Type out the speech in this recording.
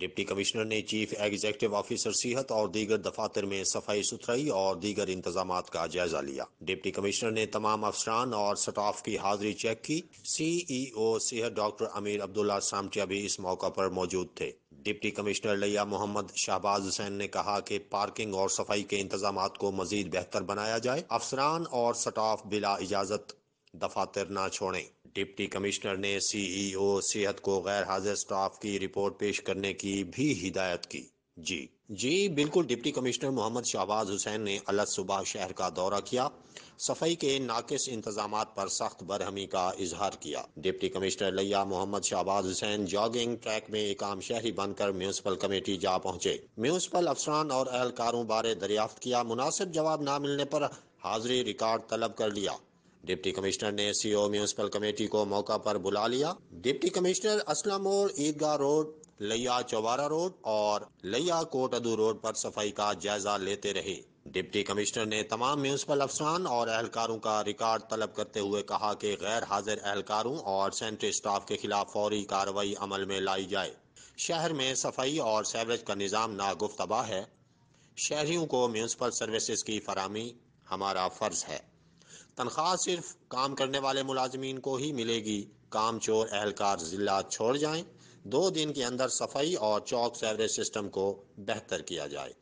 deputy commissioner ने chief executive officer सेहत और दीगर दफातर में सफाई सुथराई और दीगर इंतजाम का जायजा लिया डिप्टी कमिश्नर ने तमाम अफसरान और स्टाफ की हाजिरी चेक की सीईओ सेहत डॉक्टर अमीर अब्दुल्ला सामटिया भी इस मौका पर मौजूद थे डिप्टी कमिश्नर लिया मोहम्मद शहबाज हुसैन ने कहा कि पार्किंग और सफाई के इंतजाम को मजीद बेहतर बनाया जाए अफसरान और स्टाफ बिला इजाजत दफातर न छोड़ें डिप्टी कमिश्नर ने सीईओ e सेहत को गैर हाजिर स्टाफ की रिपोर्ट पेश करने की भी हिदायत की जी जी बिल्कुल डिप्टी कमिश्नर मोहम्मद शहबाज हुसैन ने अलग सुबह शहर का दौरा किया सफाई के नाकिस इंतजाम पर सख्त बरहमी का इजहार किया deputy commissioner Layyah Mohammad Shahbaz Hussain jogging track में एक आम शहरी बनकर म्यूनसिपल कमेटी जा पहुंचे म्यूनसिपल अफसरान और एहलकारों बारे दरियाफ्त किया मुनासिब जवाब न मिलने पर हाजिरी रिकॉर्ड तलब कर लिया डिप्टी कमिश्नर ने सीओ म्यूनसिपल कमेटी को मौका पर बुला लिया deputy commissioner Aslam Eidgah road Layyah Chaubara road और लैया कोट अदू रोड पर सफाई का जायजा लेते रहे डिप्टी कमिश्नर ने तमाम म्यूनसिपल अफसरान और एहलकारों का रिकॉर्ड तलब करते हुए कहा कि गैर हाजिर एहलकारों और सेंट्रल स्टाफ के खिलाफ फौरी कार्रवाई अमल में लाई जाए शहर में सफाई और सेवरेज का निज़ाम नागुफ्तबा है शहरियों को म्यूनसिपल सर्विसेज की फरहमी हमारा फ़र्ज है तनख्वाह सिर्फ काम करने वाले मुलाजमीन को ही मिलेगी काम चोर एहलकार जिला छोड़ जाएं दो दिन के अंदर सफाई और चौक सैवरेज सिस्टम को बेहतर किया जाए